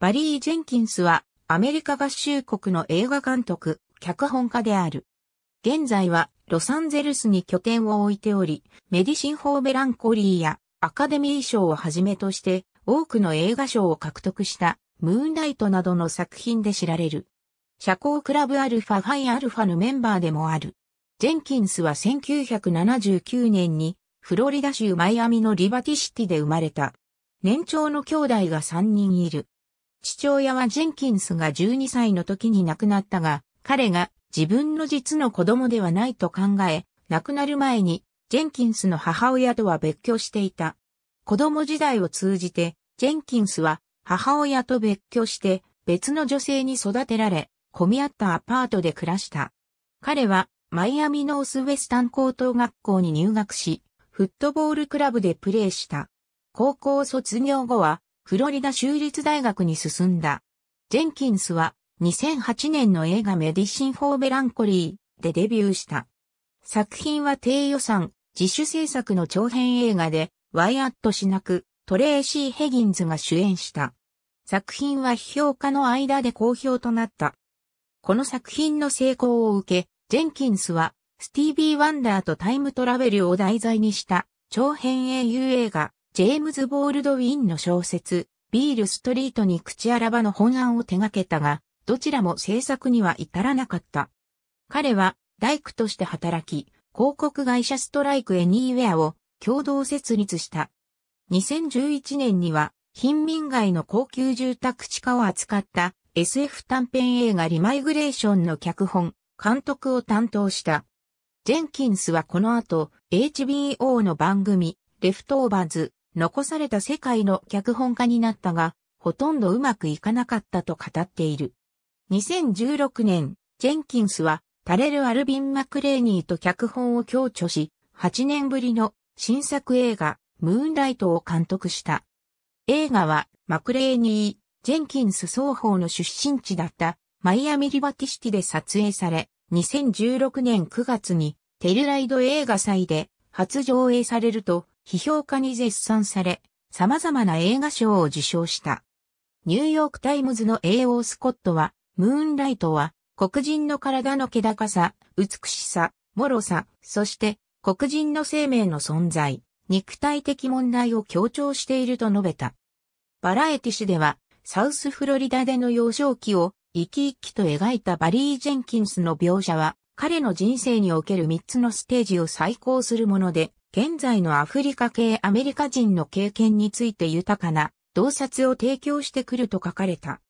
バリー・ジェンキンスはアメリカ合衆国の映画監督、脚本家である。現在はロサンゼルスに拠点を置いており、メディシン・ホー・メランコリーやアカデミー賞をはじめとして多くの映画賞を獲得したムーンライトなどの作品で知られる。社交クラブアルファファイアルファのメンバーでもある。ジェンキンスは1979年にフロリダ州マイアミのリバティシティで生まれた。年長の兄弟が3人いる。父親はジェンキンスが12歳の時に亡くなったが、彼が自分の実の子供ではないと考え、亡くなる前にジェンキンスの母親とは別居していた。子供時代を通じて、ジェンキンスは母親と別居して別の女性に育てられ、混み合ったアパートで暮らした。彼はマイアミノースウェスタン高等学校に入学し、フットボールクラブでプレーした。高校卒業後は、フロリダ州立大学に進んだ。ジェンキンスは2008年の映画メディシン・フォー・ベランコリーでデビューした。作品は低予算、自主制作の長編映画で、ワイアット・しなく、トレーシー・ヘギンズが主演した。作品は批評家の間で好評となった。この作品の成功を受け、ジェンキンスは、スティービー・ワンダーとタイムトラベルを題材にした長編英雄映画、ジェームズ・ボールドウィンの小説、ビール・ストリートに口あらばの本案を手掛けたが、どちらも制作には至らなかった。彼は、大工として働き、広告会社ストライク・エニーウェアを共同設立した。2011年には、貧民街の高級住宅地下を扱った SF 短編映画リマイグレーションの脚本、監督を担当した。ジェンキンスはこの後、HBO の番組、レフトオーバーズ、残された世界の脚本家になったが、ほとんどうまくいかなかったと語っている。2016年、ジェンキンスは、タレル・アルビン・マクレーニーと脚本を強調し、8年ぶりの新作映画、ムーンライトを監督した。映画は、マクレーニー、ジェンキンス双方の出身地だったマイアミリバティシティで撮影され、2016年9月にテルライド映画祭で初上映されると、批評家に絶賛され、様々な映画賞を受賞した。ニューヨークタイムズの A.O. スコットは、ムーンライトは、黒人の体の気高さ、美しさ、脆さ、そして黒人の生命の存在、肉体的問題を強調していると述べた。バラエティ誌では、サウスフロリダでの幼少期を生き生きと描いたバリー・ジェンキンスの描写は、彼の人生における3つのステージを再考するもので、現在のアフリカ系アメリカ人の経験について豊かな洞察を提供してくると書かれた。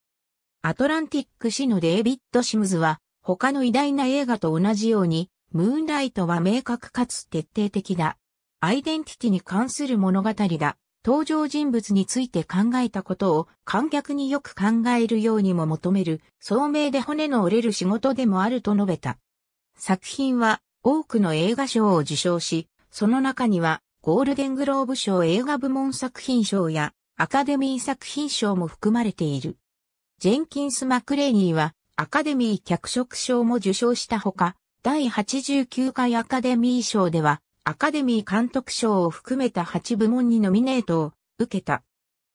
アトランティック氏のデイビッド・シムズは他の偉大な映画と同じようにムーンライトは明確かつ徹底的だ。アイデンティティに関する物語だ。登場人物について考えたことを観客によく考えるようにも求める、聡明で骨の折れる仕事でもあると述べた。作品は多くの映画賞を受賞し、その中には、ゴールデングローブ賞映画部門作品賞や、アカデミー作品賞も含まれている。ジェンキンス・マクレーニーは、アカデミー脚色賞も受賞したほか、第89回アカデミー賞では、アカデミー監督賞を含めた8部門にノミネートを受けた。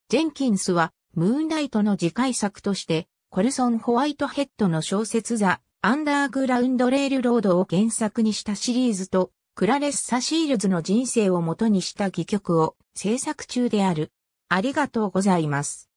ジェンキンスは、ムーンライトの次回作として、コルソン・ホワイトヘッドの小説ザ・アンダーグラウンド・レールロードを原作にしたシリーズと、クラレッサ・シールズの人生をもとにした戯曲を制作中である。ありがとうございます。